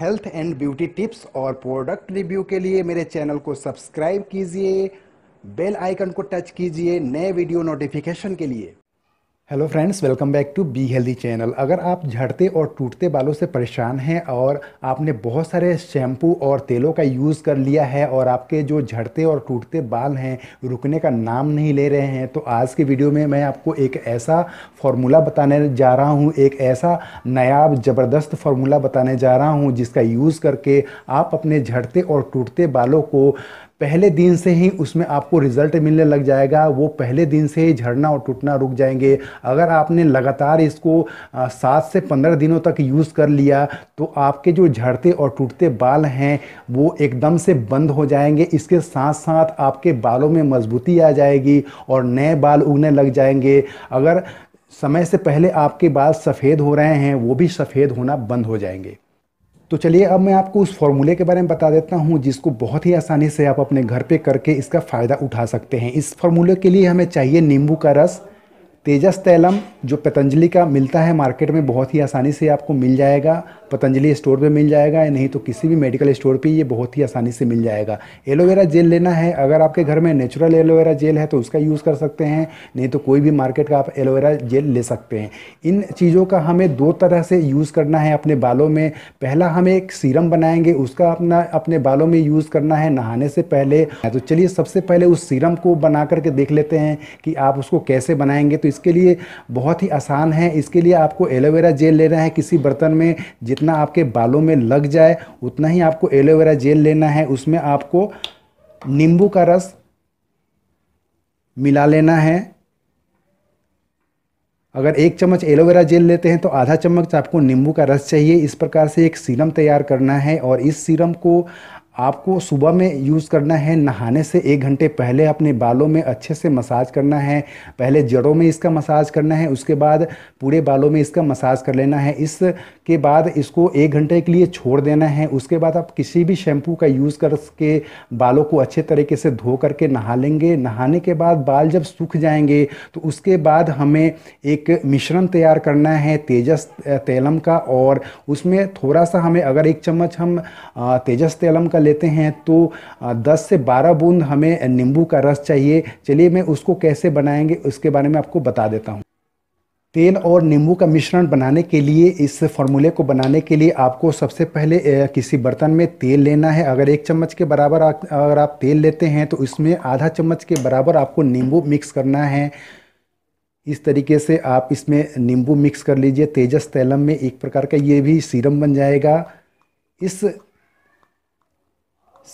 health and beauty tips और product review के लिए मेरे चैनल को सब्सक्राइब कीजिए बेल आइकन को टच कीजिए नए वीडियो नोटिफिकेशन के लिए hello friends welcome back to be healthy channel अगर आप झड़ते और टूटते बालों से परेशान हैं और आपने बहुत सारे शैम्पू और तेलों का यूज़ कर लिया है और आपके जो झड़ते और टूटते बाल हैं रुकने का नाम नहीं ले रहे हैं तो आज के वीडियो में मैं आपको एक ऐसा फार्मूला बताने जा रहा हूँ एक ऐसा नयाब ज़बरदस्त फार्मूला बताने जा रहा हूँ जिसका यूज़ करके आप अपने झड़ते और टूटते बालों को पहले दिन से ही उसमें आपको रिजल्ट मिलने लग जाएगा वो पहले दिन से ही झड़ना और टूटना रुक जाएंगे अगर आपने लगातार इसको सात से पंद्रह दिनों तक यूज़ कर लिया तो आपके जो झड़ते और टूटते बाल हैं वो एकदम से बंद हो जाएंगे इसके साथ साथ आपके बालों में मजबूती आ जाएगी और नए बाल उगने लग जाएंगे अगर समय से पहले आपके बाल सफ़ेद हो रहे हैं वो भी सफ़ेद होना बंद हो जाएंगे तो चलिए अब मैं आपको उस फॉर्मूले के बारे में बता देता हूँ जिसको बहुत ही आसानी से आप अपने घर पे करके इसका फ़ायदा उठा सकते हैं इस फॉर्मूले के लिए हमें चाहिए नींबू का रस तेजस तैलम जो पतंजलि का मिलता है मार्केट में बहुत ही आसानी से आपको मिल जाएगा पतंजलि स्टोर पे मिल जाएगा या नहीं तो किसी भी मेडिकल स्टोर पे ये बहुत ही आसानी से मिल जाएगा एलोवेरा जेल लेना है अगर आपके घर में नेचुरल एलोवेरा जेल है तो उसका यूज़ कर सकते हैं नहीं तो कोई भी मार्केट का आप एलोवेरा जेल ले सकते हैं इन चीज़ों का हमें दो तरह से यूज़ करना है अपने बालों में पहला हम एक सीरम बनाएंगे उसका अपना अपने बालों में यूज़ करना है नहाने से पहले तो चलिए सबसे पहले उस सीरम को बना करके देख लेते हैं कि आप उसको कैसे बनाएंगे तो इसके लिए बहुत ही आसान है इसके लिए आपको एलोवेरा जेल लेना है किसी बर्तन में जितना आपके बालों में लग जाए उतना ही आपको एलोवेरा जेल लेना है उसमें आपको नींबू का रस मिला लेना है अगर एक चम्मच एलोवेरा जेल लेते हैं तो आधा चम्मच आपको नींबू का रस चाहिए इस प्रकार से एक सीरम तैयार करना है और इस सीरम को आपको सुबह में यूज़ करना है नहाने से एक घंटे पहले अपने बालों में अच्छे से मसाज करना है पहले जड़ों में इसका मसाज करना है उसके बाद पूरे बालों में इसका मसाज कर लेना है इसके बाद इसको एक घंटे के लिए छोड़ देना है उसके बाद आप किसी भी शैम्पू का यूज़ करके बालों को अच्छे तरीके से धो करके नहा लेंगे नहाने के बाद बाल जब सूख जाएंगे तो उसके बाद हमें एक मिश्रण तैयार करना है तेजस तेलम का और उसमें थोड़ा सा हमें अगर एक चम्मच हम तेजस तेलम का लेते हैं तो 10 से 12 बूंद हमें नींबू का रस चाहिए चलिए मैं उसको कैसे बनाएंगे उसके बारे में आपको बता देता हूँ तेल और नींबू का मिश्रण बनाने के लिए इस फॉर्मूले को बनाने के लिए आपको सबसे पहले किसी बर्तन में तेल लेना है अगर एक चम्मच के बराबर अगर आप तेल लेते हैं तो इसमें आधा चम्मच के बराबर आपको नींबू मिक्स करना है इस तरीके से आप इसमें नींबू मिक्स कर लीजिए तेजस तैलम में एक प्रकार का ये भी सीरम बन जाएगा इस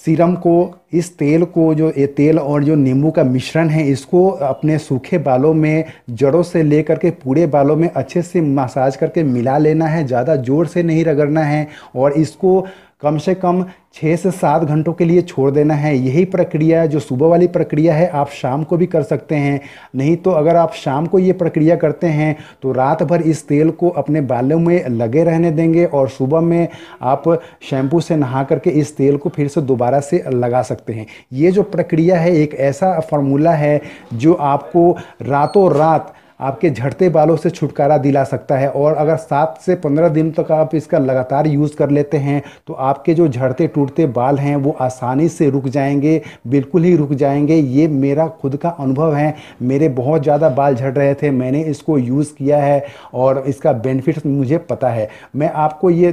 सीरम को इस तेल को जो ये तेल और जो नींबू का मिश्रण है इसको अपने सूखे बालों में जड़ों से लेकर के पूरे बालों में अच्छे से मसाज करके मिला लेना है ज़्यादा ज़ोर से नहीं रगड़ना है और इसको कम से कम छः से सात घंटों के लिए छोड़ देना है यही प्रक्रिया जो सुबह वाली प्रक्रिया है आप शाम को भी कर सकते हैं नहीं तो अगर आप शाम को ये प्रक्रिया करते हैं तो रात भर इस तेल को अपने बालों में लगे रहने देंगे और सुबह में आप शैम्पू से नहा करके इस तेल को फिर से दोबारा से लगा सकते हैं ये जो प्रक्रिया है एक ऐसा फार्मूला है जो आपको रातों रात आपके झड़ते बालों से छुटकारा दिला सकता है और अगर सात से पंद्रह दिन तक आप इसका लगातार यूज़ कर लेते हैं तो आपके जो झड़ते टूटते बाल हैं वो आसानी से रुक जाएंगे बिल्कुल ही रुक जाएंगे ये मेरा खुद का अनुभव है मेरे बहुत ज़्यादा बाल झड़ रहे थे मैंने इसको यूज़ किया है और इसका बेनिफिट मुझे पता है मैं आपको ये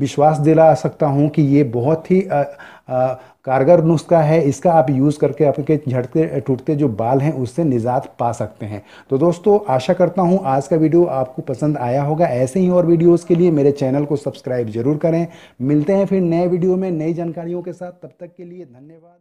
विश्वास दिला सकता हूँ कि ये बहुत ही कारगर नुस्खा है इसका आप यूज़ करके आपके झटते टूटते जो बाल हैं उससे निजात पा सकते हैं तो दोस्तों आशा करता हूँ आज का वीडियो आपको पसंद आया होगा ऐसे ही और वीडियोज़ के लिए मेरे चैनल को सब्सक्राइब जरूर करें मिलते हैं फिर नए वीडियो में नई जानकारियों के साथ तब तक के लिए धन्यवाद